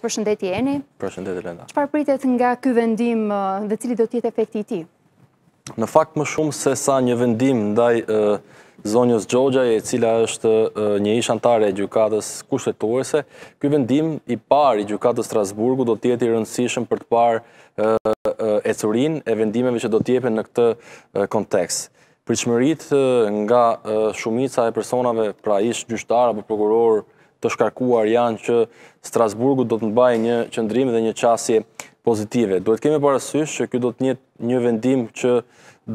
Përshëndetje Eni. Përshëndetje Lenda. Qëpar pritet nga këj vendim dhe cili do tjetë efekti ti? Në fakt më shumë se sa një vendim ndaj zonjës Gjogja, e cila është një ishantare e gjukatës kushtetuese, këj vendim i par i gjukatës Strasburgu do tjetë i rëndësishëm për të par e curin e vendimeve që do tjepe në këtë kontekst. Pritëshmërit nga shumica e personave, pra ishë gjyshtar apo prokuror të shkarkuar janë që Strasburgu do të në një qëndrim dhe një qasje pozitive. Do të kemi parësysh që kjo do të një një vendim që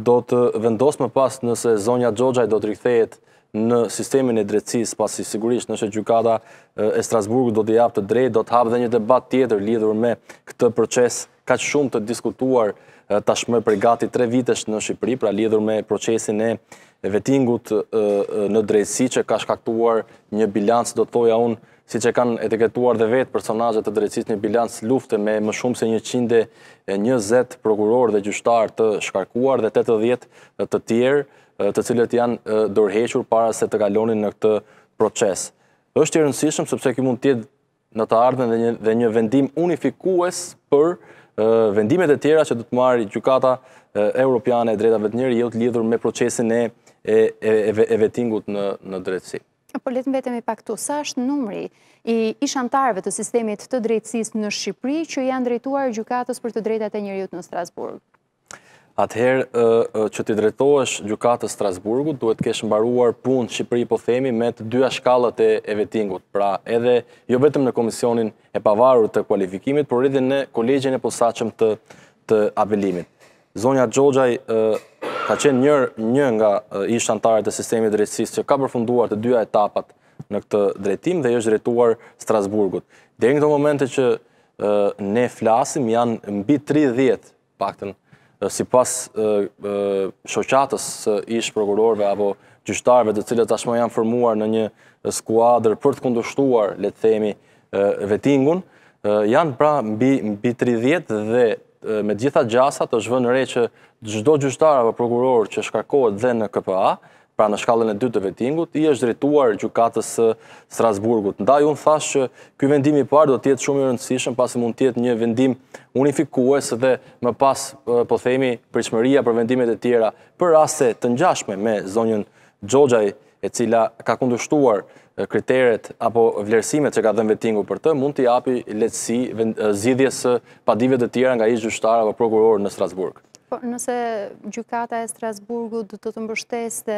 do të vendos më pas nëse zonja Gjogjaj do të rikthejet në sistemin e drecis, pasi sigurisht nëse gjukata e Strasburgu do të japë të drejt, do të hapë dhe një debat tjetër lidhur me këtë përqes ka që shumë të diskutuar tashmë për gati 3 vitesh në Shqipëri, pra lidhur me procesin e vetingut në drejtësi që ka shkaktuar një bilancë, do të toja unë, si që kanë etiketuar dhe vetë personajët të drejtësit një bilancë lufte me më shumë se një qinde një zetë prokuror dhe gjyshtar të shkarkuar dhe 80 të tjerë të cilët janë dorhequr para se të galonin në këtë proces. është i rëndësishëm sëpse këmë mund tjetë në të ardhen dhe një vendim unifikues për nështë vendimet e tjera që du të marrë gjukata europiane e drejtave të njërë, jëtë jo lidhur me procesin e vetingut në drejtësi. Por letëm vetëm i pak sa është numri i ishantarëve të sistemit të drejtsis në Shqipëri që janë drejtuar gjukatës për të të njëriut në Strasburg. Atëherë që ti drejtohesh gjukatës Strasburgut, duhet kesh mbaruar punë Shqipëri po themi me të dyja shkallët e vetingut. Pra edhe jo vetëm në komisionin e pavarur të kualifikimit, por edhe në kolegjen e posaqëm të, të apelimit. Zonja Gjogjaj ka qenë njër, një nga ishtë antarët e sistemi drejtsis që ka përfunduar të dyja etapat në këtë drejtim dhe është drejtuar Strasburgut. Dhe në këto momente që ne flasim janë mbi 30 pakten, si pas shoqatës ish prokurorve apo gjyshtarve të cilët tashmë janë formuar në një skuadrë për të kundushtuar, le të themi, vetingun, janë pra mbi 30 dhe me gjitha gjasat është vënëre re që gjdo gjyshtar apo prokuror që shkarkohet dhe në KPA, pra në shkallën e dytë të vetingut, i është drejtuar gjukatës së Strasburgut. Ndaj, unë thashë që kjo vendimi parë do tjetë shumë i rëndësishëm, pasë mund tjetë një vendim unifikues dhe më pas, po themi, përshmëria për vendimet e tjera, për rase të njashme me zonjën Gjogjaj, e cila ka kundushtuar kriteret apo vlerësimet që ka dhe në vetingu për të, mund të api letësi zidhjes padive të tjera nga i gjushtara vë prokuror në Strasburg. Po, nëse gjukata e Strasburgu dhe të të mbështes dhe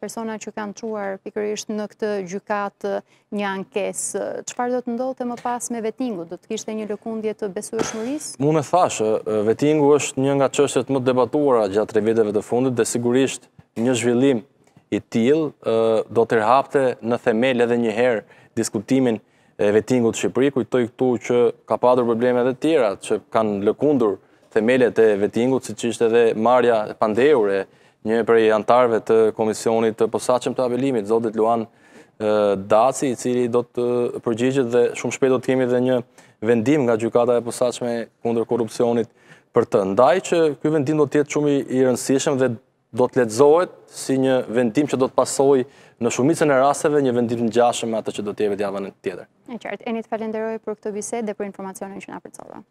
persona që kanë quar pikërisht në këtë gjukatë një ankes, qëfar do të ndohë të më pas me vetingu? Do të kishte një lëkundje të besu e shmëris? Mune thashë, vetingu është një nga qështet më debatuara gjatë tre videve të fundit dhe sigurisht një zhvillim i til do të rhapte në themel edhe njëherë diskutimin vetingu të Shqipëri, kujtoj këtu që ka padur probleme dhe tjera, që kanë lëkundur themelet e vetingut, si që ishte edhe marja pandeure, një prej antarve të komisionit të posaqem të abelimit, Zodit Luan Daci, i cili do të përgjigjit dhe shumë shpet do të kemi dhe një vendim nga gjukata e posaqme kundër korupcionit për të. Ndaj që këj vendim do tjetë shumë i rëndësishëm dhe do të letëzohet si një vendim që do të pasoj në shumicën e raseve, një vendim në gjashëm atë që do tjeve djavën e tjetër. E qartë, e një të falenderoj për këtë biset dhe për informacionin që nga përcova.